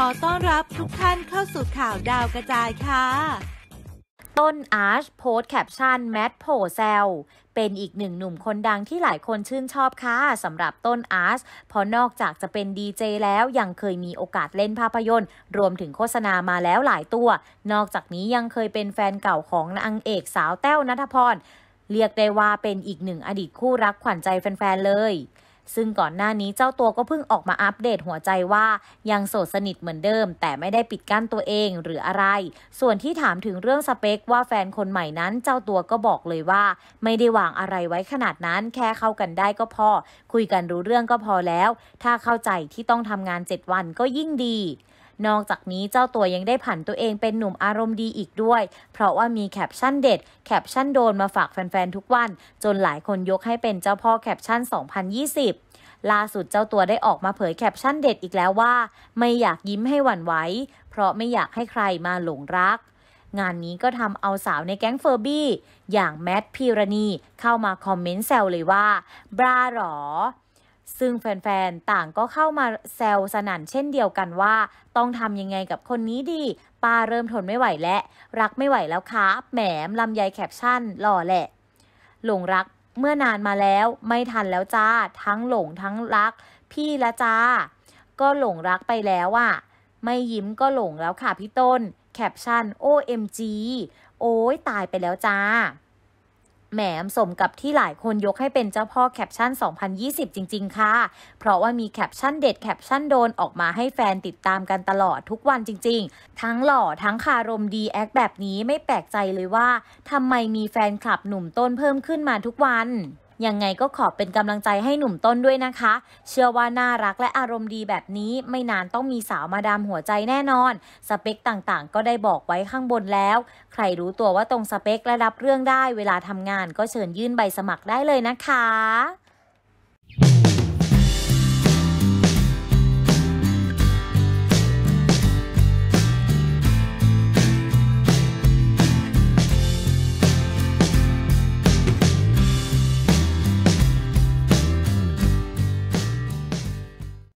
ขอต้อนรับทุกท่านเข้าสู่ข่าวดาวกระจายค่ะ ต้นอาร์ชโพสแคปชั่นแมทโผแซลเป็นอีกหนึ่งหนุ่มคนดังที่หลายคนชื่นชอบค่ะสำหรับต้นอาร์ชเพราะนอกจากจะเป็นดีเจแล้วยังเคยมีโอกาสเล่นภาพยนตร์ รวมถึงโฆษณามาแล้วหลายตัว นอกจากนี้ยังเคยเป็นแฟนเก่าของนางเอกสาวแต้วนัทพรเรียกได้ว่าเป็นอีกหนึ่งอดีตคู่รักขวัญใจแฟนๆเลยซึ่งก่อนหน้านี้เจ้าตัวก็เพิ่งออกมาอัปเดตหัวใจว่ายังโสดสนิทเหมือนเดิม แต่ไม่ได้ปิดกั้นตัวเองหรืออะไร ส่วนที่ถามถึงเรื่องสเปคว่าแฟนคนใหม่นั้น เจ้าตัวก็บอกเลยว่า ไม่ได้วางอะไรไว้ขนาดนั้นแค่เข้ากันได้ก็พอคุยกันรู้เรื่องก็พอแล้ว ถ้าเข้าใจที่ต้องทำงาน7วันก็ยิ่งดีนอกจากนี้เจ้าตัวยังได้ผันตัวเองเป็นหนุ่มอารมณ์ดีอีกด้วย เพราะว่ามีแคปชั่นเด็ด แคปชั่นโดนมาฝากแฟนๆทุกวัน จนหลายคนยกให้เป็นเจ้าพ่อแคปชั่น 2020 ล่าสุดเจ้าตัวได้ออกมาเผยแคปชั่นเด็ดอีกแล้วว่า ไม่อยากยิ้มให้หวั่นไหวเพราะไม่อยากให้ใครมาหลงรักงานนี้ก็ทำเอาสาวในแก๊งเฟอร์บี้อย่างแมทพีรณีเข้ามาคอมเมนต์แซวเลยว่าบราหรอซึ่งแฟนๆ ต่างก็เข้ามาแซวสนั่นเช่นเดียวกันว่า ต้องทำยังไงกับคนนี้ดีป้าเริ่มทนไม่ไหวและ รักไม่ไหวแล้วครับแหมลำไยแคปชั่นหล่อแหละ หลงรักเมื่อนานมาแล้วไม่ทันแล้วจ้า ทั้งหลงทั้งรัก พี่ละจ้า ก็หลงรักไปแล้วอะไม่ยิ้มก็หลงแล้วค่ะพี่ต้นแคปชั่น OMG โอ้ยตายไปแล้วจ้าแหมสมกับที่หลายคนยกให้เป็นเจ้าพ่อแคปชั่น 2020 จริง ๆ ค่ะ เพราะว่ามีแคปชั่นเด็ด แคปชั่นโดนออกมาให้แฟนติดตามกันตลอดทุกวันจริง ๆ ทั้งหล่อทั้งคารมดี แอคแบบนี้ไม่แปลกใจเลยว่าทำไมมีแฟนคลับหนุ่มต้นเพิ่มขึ้นมาทุกวันยังไงก็ขอเป็นกำลังใจให้หนุ่มต้นด้วยนะคะ เชื่อว่าน่ารักและอารมณ์ดีแบบนี้ไม่นานต้องมีสาวมาดามหัวใจแน่นอน สเปคต่างๆ ก็ได้บอกไว้ข้างบนแล้ว ใครรู้ตัวว่าตรงสเปคและรับเรื่องได้ เวลาทำงานก็เชิญยื่นใบสมัครได้เลยนะคะ